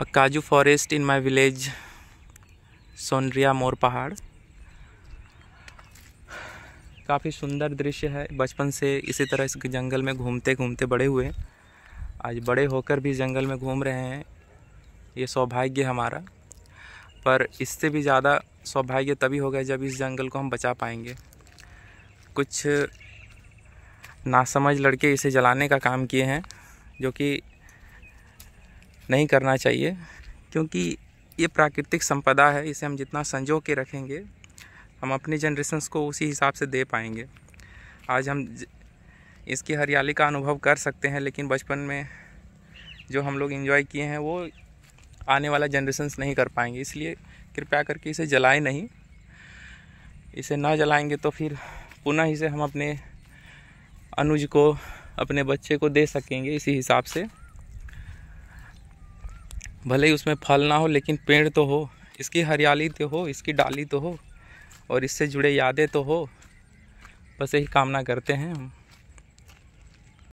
a kaju forest in my village Sonaria मोर पहाड़ काफ़ी सुंदर दृश्य है बचपन से इसी तरह इस जंगल में घूमते घूमते बड़े हुए आज बड़े होकर भी जंगल में घूम रहे हैं ये सौभाग्य हमारा पर इससे भी ज़्यादा सौभाग्य तभी होगा जब इस जंगल को हम बचा पाएंगे कुछ नासमझ लड़के इसे जलाने का काम किए हैं जो कि नहीं करना चाहिए क्योंकि ये प्राकृतिक संपदा है इसे हम जितना संजो के रखेंगे हम अपने जनरेशन्स को उसी हिसाब से दे पाएंगे आज हम इसकी हरियाली का अनुभव कर सकते हैं लेकिन बचपन में जो हम लोग इन्जॉय किए हैं वो आने वाला जनरेशन्स नहीं कर पाएंगे इसलिए कृपया करके इसे जलाए नहीं इसे ना जलाएंगे तो फिर पुनः इसे हम अपने अनुज को अपने बच्चे को दे सकेंगे इसी हिसाब से भले ही उसमें फल ना हो लेकिन पेड़ तो हो इसकी हरियाली तो हो इसकी डाली तो हो और इससे जुड़े यादें तो हो बस यही कामना करते हैं हम